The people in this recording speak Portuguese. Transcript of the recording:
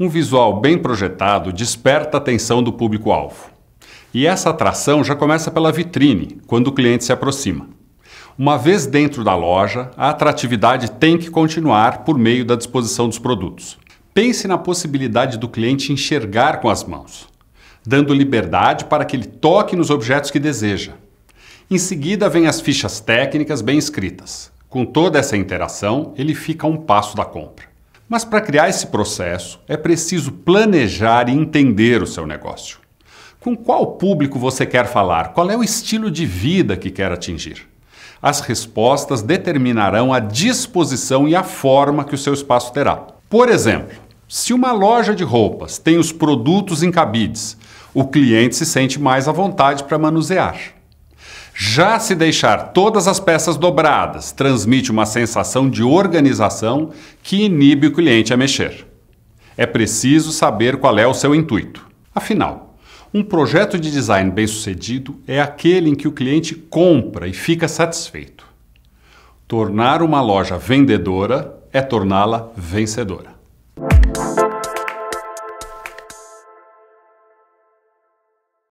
Um visual bem projetado desperta a atenção do público-alvo. E essa atração já começa pela vitrine, quando o cliente se aproxima. Uma vez dentro da loja, a atratividade tem que continuar por meio da disposição dos produtos. Pense na possibilidade do cliente enxergar com as mãos, dando liberdade para que ele toque nos objetos que deseja. Em seguida, vêm as fichas técnicas bem escritas. Com toda essa interação, ele fica a um passo da compra. Mas para criar esse processo, é preciso planejar e entender o seu negócio. Com qual público você quer falar? Qual é o estilo de vida que quer atingir? As respostas determinarão a disposição e a forma que o seu espaço terá. Por exemplo, se uma loja de roupas tem os produtos em cabides, o cliente se sente mais à vontade para manusear. Já se deixar todas as peças dobradas, transmite uma sensação de organização que inibe o cliente a mexer. É preciso saber qual é o seu intuito. Afinal, um projeto de design bem-sucedido é aquele em que o cliente compra e fica satisfeito. Tornar uma loja vendedora é torná-la vencedora.